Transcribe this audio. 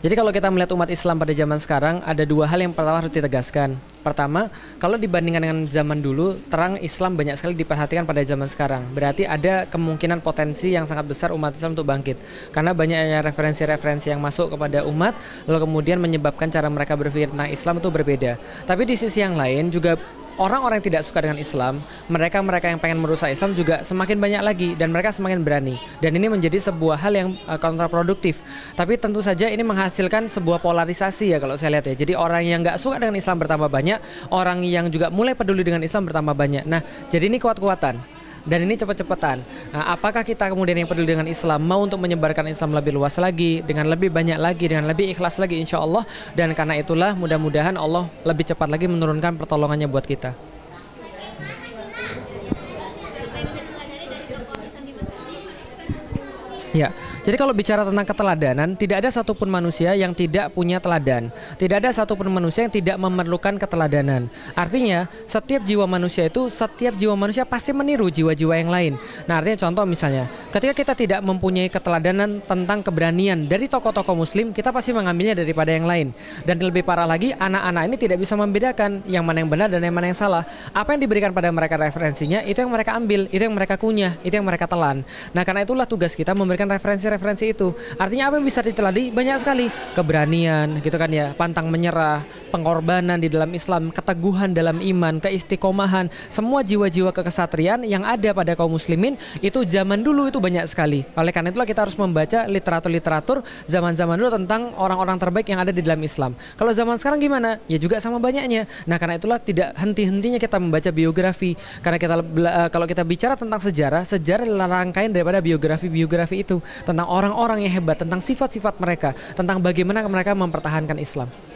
Jadi kalau kita melihat umat Islam pada zaman sekarang ada dua hal yang pertama harus ditegaskan. Pertama, kalau dibandingkan dengan zaman dulu, terang Islam banyak sekali diperhatikan pada zaman sekarang. Berarti ada kemungkinan potensi yang sangat besar umat Islam untuk bangkit. Karena banyaknya referensi-referensi yang masuk kepada umat, lalu kemudian menyebabkan cara mereka berpikir tentang Islam itu berbeda. Tapi di sisi yang lain juga orang-orang yang tidak suka dengan Islam, mereka-mereka yang pengen merusak Islam juga semakin banyak lagi dan mereka semakin berani. Dan ini menjadi sebuah hal yang eh, kontraproduktif. Tapi tentu saja ini menghasilkan sebuah polarisasi ya kalau saya lihat ya. Jadi orang yang nggak suka dengan Islam bertambah banyak, orang yang juga mulai peduli dengan Islam bertambah banyak. Nah, jadi ini kuat-kuatan dan ini cepat-cepatan. Nah, apakah kita kemudian yang peduli dengan Islam mau untuk menyebarkan Islam lebih luas lagi, dengan lebih banyak lagi, dengan lebih ikhlas lagi insya Allah. Dan karena itulah mudah-mudahan Allah lebih cepat lagi menurunkan pertolongannya buat kita. Ya, jadi kalau bicara tentang keteladanan, tidak ada satupun manusia yang tidak punya teladan. Tidak ada satupun manusia yang tidak memerlukan keteladanan. Artinya, setiap jiwa manusia itu, setiap jiwa manusia pasti meniru jiwa-jiwa yang lain. Nah, artinya contoh misalnya, ketika kita tidak mempunyai keteladanan tentang keberanian dari tokoh-tokoh muslim, kita pasti mengambilnya daripada yang lain. Dan lebih parah lagi, anak-anak ini tidak bisa membedakan yang mana yang benar dan yang mana yang salah. Apa yang diberikan pada mereka referensinya, itu yang mereka ambil, itu yang mereka kunyah, itu yang mereka telan. Nah, karena itulah tugas kita memberikan memberikan referensi-referensi itu. Artinya apa yang bisa diteladi? Banyak sekali keberanian gitu kan ya, pantang menyerah, pengorbanan di dalam Islam, keteguhan dalam iman, keistiqomahan, semua jiwa-jiwa kekesatrian yang ada pada kaum muslimin itu zaman dulu itu banyak sekali. Oleh karena itulah kita harus membaca literatur-literatur zaman-zaman dulu tentang orang-orang terbaik yang ada di dalam Islam. Kalau zaman sekarang gimana? Ya juga sama banyaknya. Nah, karena itulah tidak henti-hentinya kita membaca biografi karena kita eh, kalau kita bicara tentang sejarah, sejarah adalah rangkaian daripada biografi-biografi itu itu, tentang orang-orang yang hebat, tentang sifat-sifat mereka, tentang bagaimana mereka mempertahankan Islam.